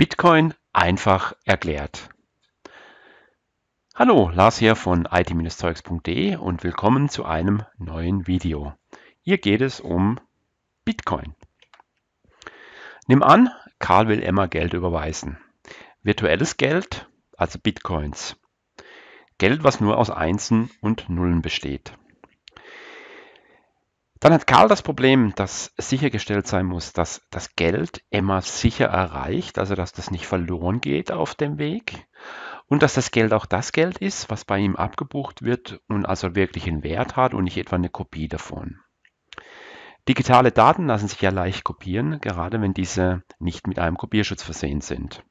Bitcoin einfach erklärt. Hallo, Lars hier von it-zeugs.de und willkommen zu einem neuen Video. Hier geht es um Bitcoin. Nimm an, Karl will Emma Geld überweisen. Virtuelles Geld, also Bitcoins. Geld, was nur aus Einsen und Nullen besteht. Dann hat Karl das Problem, dass sichergestellt sein muss, dass das Geld Emma sicher erreicht, also dass das nicht verloren geht auf dem Weg und dass das Geld auch das Geld ist, was bei ihm abgebucht wird und also wirklich einen Wert hat und nicht etwa eine Kopie davon. Digitale Daten lassen sich ja leicht kopieren, gerade wenn diese nicht mit einem Kopierschutz versehen sind.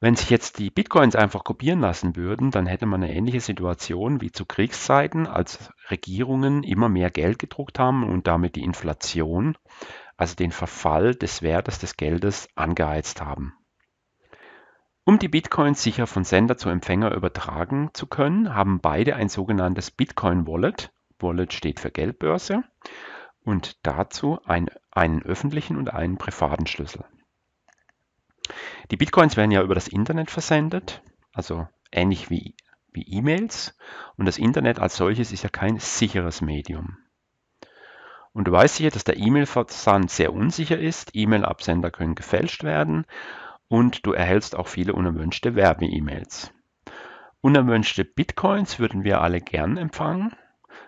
Wenn sich jetzt die Bitcoins einfach kopieren lassen würden, dann hätte man eine ähnliche Situation wie zu Kriegszeiten, als Regierungen immer mehr Geld gedruckt haben und damit die Inflation, also den Verfall des Wertes des Geldes, angeheizt haben. Um die Bitcoins sicher von Sender zu Empfänger übertragen zu können, haben beide ein sogenanntes Bitcoin Wallet. Wallet steht für Geldbörse und dazu einen, einen öffentlichen und einen privaten Schlüssel. Die Bitcoins werden ja über das Internet versendet, also ähnlich wie, wie E-Mails. Und das Internet als solches ist ja kein sicheres Medium. Und du weißt sicher, dass der E-Mail-Versand sehr unsicher ist. E-Mail-Absender können gefälscht werden und du erhältst auch viele unerwünschte Werbe-E-Mails. Unerwünschte Bitcoins würden wir alle gern empfangen.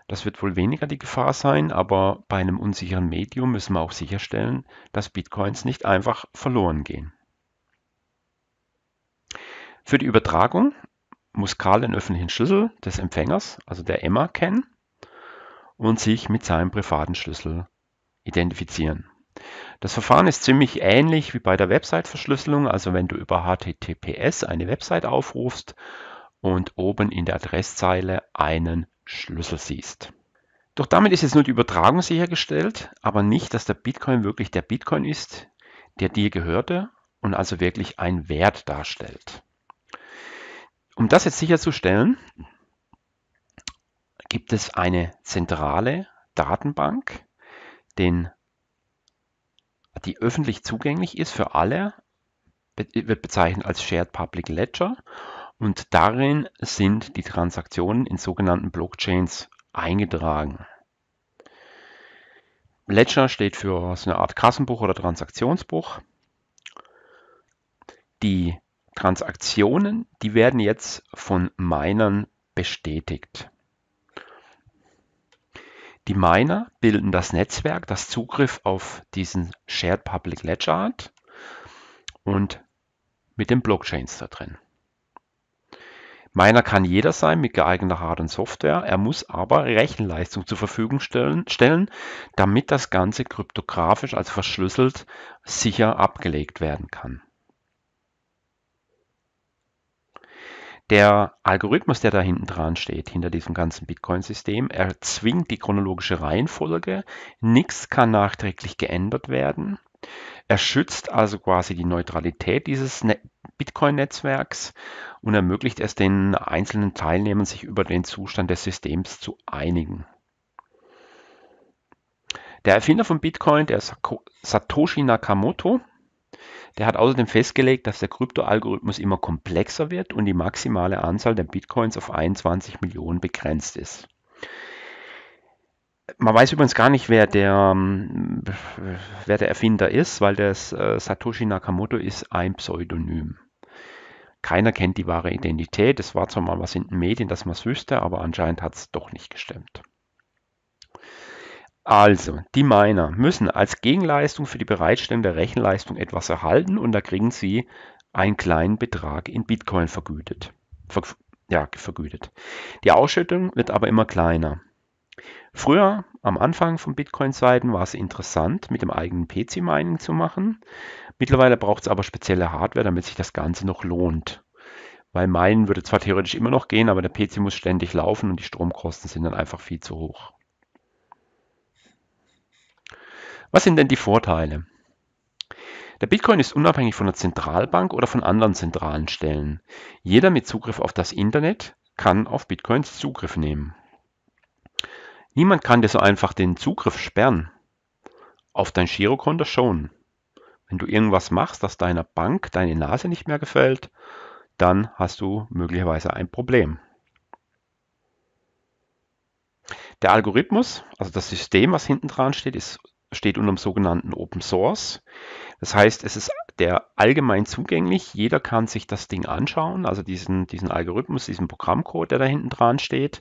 Das wird wohl weniger die Gefahr sein, aber bei einem unsicheren Medium müssen wir auch sicherstellen, dass Bitcoins nicht einfach verloren gehen. Für die Übertragung muss Karl den öffentlichen Schlüssel des Empfängers, also der Emma, kennen und sich mit seinem privaten Schlüssel identifizieren. Das Verfahren ist ziemlich ähnlich wie bei der Website-Verschlüsselung, also wenn du über HTTPS eine Website aufrufst und oben in der Adresszeile einen Schlüssel siehst. Doch damit ist jetzt nur die Übertragung sichergestellt, aber nicht, dass der Bitcoin wirklich der Bitcoin ist, der dir gehörte und also wirklich einen Wert darstellt. Um das jetzt sicherzustellen, gibt es eine zentrale Datenbank, den, die öffentlich zugänglich ist für alle, wird bezeichnet als Shared Public Ledger und darin sind die Transaktionen in sogenannten Blockchains eingetragen. Ledger steht für so eine Art Kassenbuch oder Transaktionsbuch. Die Transaktionen, die werden jetzt von Minern bestätigt. Die Miner bilden das Netzwerk, das Zugriff auf diesen Shared Public Ledger hat und mit den Blockchains da drin. Miner kann jeder sein mit geeigneter Hard- und Software. Er muss aber Rechenleistung zur Verfügung stellen, stellen, damit das Ganze kryptografisch, also verschlüsselt, sicher abgelegt werden kann. der Algorithmus, der da hinten dran steht, hinter diesem ganzen Bitcoin-System, erzwingt die chronologische Reihenfolge. Nichts kann nachträglich geändert werden. Er schützt also quasi die Neutralität dieses ne-, Bitcoin-Netzwerks und ermöglicht es den einzelnen Teilnehmern, sich über den Zustand des Systems zu einigen. Der Erfinder von Bitcoin, der Satoshi Nakamoto, der hat außerdem festgelegt, dass der Krypto-Algorithmus immer komplexer wird und die maximale Anzahl der Bitcoins auf 21 Millionen begrenzt ist. Man weiß übrigens gar nicht, wer der, ähm, wer der Erfinder ist, weil das äh, Satoshi Nakamoto ist ein Pseudonym. Keiner kennt die wahre Identität. Es war zwar mal was in den Medien, dass man es wüsste, aber anscheinend hat es doch nicht gestimmt. Also, die Miner müssen als Gegenleistung für die Bereitstellung der Rechenleistung etwas erhalten und da kriegen sie einen kleinen Betrag in Bitcoin vergütet. Ver, ja, vergütet. Die Ausschüttung wird aber immer kleiner. Früher, am Anfang von Bitcoin-Zeiten, war es interessant, mit dem eigenen PC-Mining zu machen. Mittlerweile braucht es aber spezielle Hardware, damit sich das Ganze noch lohnt. Weil Meinen würde zwar theoretisch immer noch gehen, aber der PC muss ständig laufen und die Stromkosten sind dann einfach viel zu hoch. Was sind denn die Vorteile? Der Bitcoin ist unabhängig von der Zentralbank oder von anderen zentralen Stellen. Jeder mit Zugriff auf das Internet kann auf Bitcoins Zugriff nehmen. Niemand kann dir so einfach den Zugriff sperren. Auf dein Girokonto schon. Wenn du irgendwas machst, das deiner Bank deine Nase nicht mehr gefällt, dann hast du möglicherweise ein Problem. Der Algorithmus, also das System, was hinten dran steht, ist steht unter dem sogenannten Open Source. Das heißt, es ist der allgemein zugänglich. Jeder kann sich das Ding anschauen, also diesen, diesen Algorithmus, diesen Programmcode, der da hinten dran steht.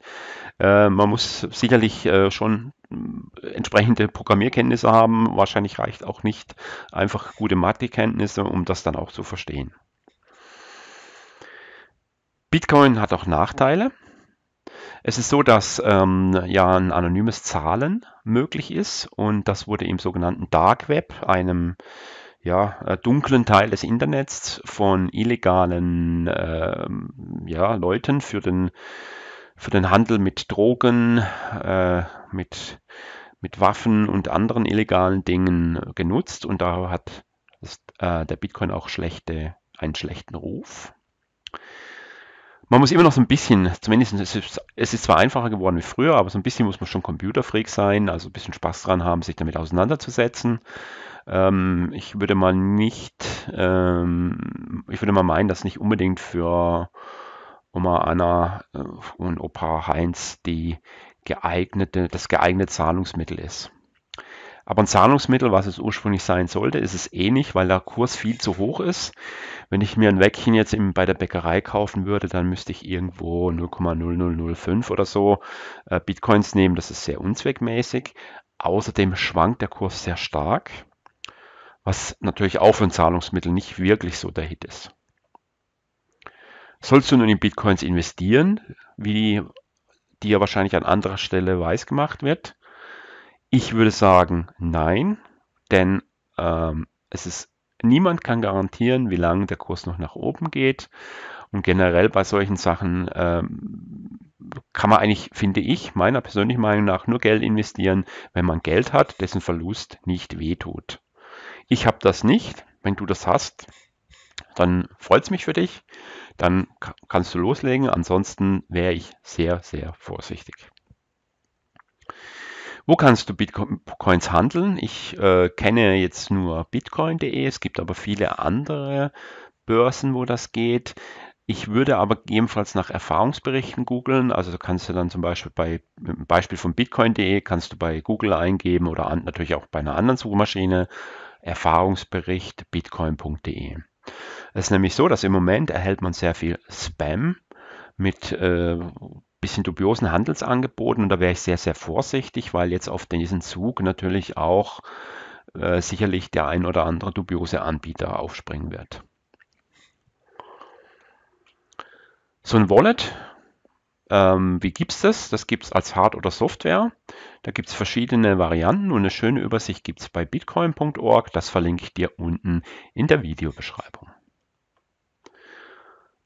Äh, man muss sicherlich äh, schon äh, entsprechende Programmierkenntnisse haben. Wahrscheinlich reicht auch nicht einfach gute Mathekenntnisse, um das dann auch zu verstehen. Bitcoin hat auch Nachteile. Es ist so, dass ähm, ja ein anonymes Zahlen möglich ist und das wurde im sogenannten Dark Web, einem ja, äh, dunklen Teil des Internets von illegalen äh, ja, Leuten für den, für den Handel mit Drogen, äh, mit, mit Waffen und anderen illegalen Dingen genutzt und da hat das, äh, der Bitcoin auch schlechte, einen schlechten Ruf man muss immer noch so ein bisschen, zumindest es ist, es ist zwar einfacher geworden wie früher, aber so ein bisschen muss man schon Computerfreak sein, also ein bisschen Spaß dran haben, sich damit auseinanderzusetzen. Ähm, ich würde mal nicht, ähm, ich würde mal meinen, dass nicht unbedingt für Oma Anna äh, und Opa Heinz die geeignete, das geeignete Zahlungsmittel ist. Aber ein Zahlungsmittel, was es ursprünglich sein sollte, ist es eh nicht, weil der Kurs viel zu hoch ist. Wenn ich mir ein Wäckchen jetzt eben bei der Bäckerei kaufen würde, dann müsste ich irgendwo 0,0005 oder so äh, Bitcoins nehmen. Das ist sehr unzweckmäßig. Außerdem schwankt der Kurs sehr stark, was natürlich auch für ein Zahlungsmittel nicht wirklich so der Hit ist. Sollst du nun in Bitcoins investieren, wie dir wahrscheinlich an anderer Stelle weiß gemacht wird, ich würde sagen, nein, denn ähm, es ist, niemand kann garantieren, wie lange der Kurs noch nach oben geht. Und generell bei solchen Sachen ähm, kann man eigentlich, finde ich, meiner persönlichen Meinung nach nur Geld investieren, wenn man Geld hat, dessen Verlust nicht wehtut. Ich habe das nicht. Wenn du das hast, dann freut es mich für dich. Dann kannst du loslegen. Ansonsten wäre ich sehr, sehr vorsichtig. Wo kannst du Bitcoins handeln? Ich äh, kenne jetzt nur bitcoin.de, es gibt aber viele andere Börsen, wo das geht. Ich würde aber ebenfalls nach Erfahrungsberichten googeln. Also kannst du dann zum Beispiel bei im Beispiel von bitcoin.de kannst du bei Google eingeben oder an, natürlich auch bei einer anderen Suchmaschine Erfahrungsbericht bitcoin.de. Es ist nämlich so, dass im Moment erhält man sehr viel Spam mit äh, bisschen dubiosen Handelsangeboten und da wäre ich sehr, sehr vorsichtig, weil jetzt auf diesen Zug natürlich auch äh, sicherlich der ein oder andere dubiose Anbieter aufspringen wird. So ein Wallet, ähm, wie gibt es das? Das gibt es als Hard- oder Software. Da gibt es verschiedene Varianten und eine schöne Übersicht gibt es bei bitcoin.org. Das verlinke ich dir unten in der Videobeschreibung.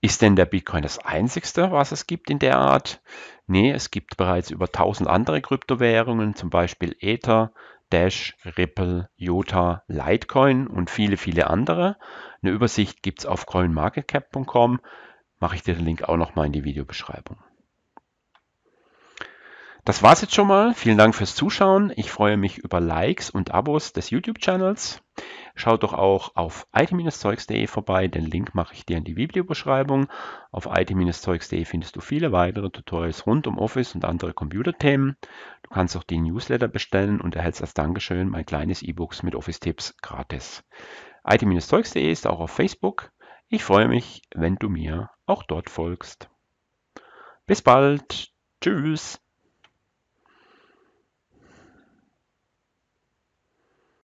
Ist denn der Bitcoin das einzigste, was es gibt in der Art? Nee, es gibt bereits über 1000 andere Kryptowährungen, zum Beispiel Ether, Dash, Ripple, Jota, Litecoin und viele, viele andere. Eine Übersicht gibt es auf coinmarketcap.com. Mache ich dir den Link auch nochmal in die Videobeschreibung. Das war's jetzt schon mal. Vielen Dank fürs Zuschauen. Ich freue mich über Likes und Abos des YouTube-Channels. Schaut doch auch auf it-zeugs.de vorbei, den Link mache ich dir in die Videobeschreibung. Auf it-zeugs.de findest du viele weitere Tutorials rund um Office und andere Computerthemen. Du kannst auch die Newsletter bestellen und erhältst als Dankeschön mein kleines E-Books mit Office-Tipps gratis. it-zeugs.de ist auch auf Facebook. Ich freue mich, wenn du mir auch dort folgst. Bis bald. Tschüss.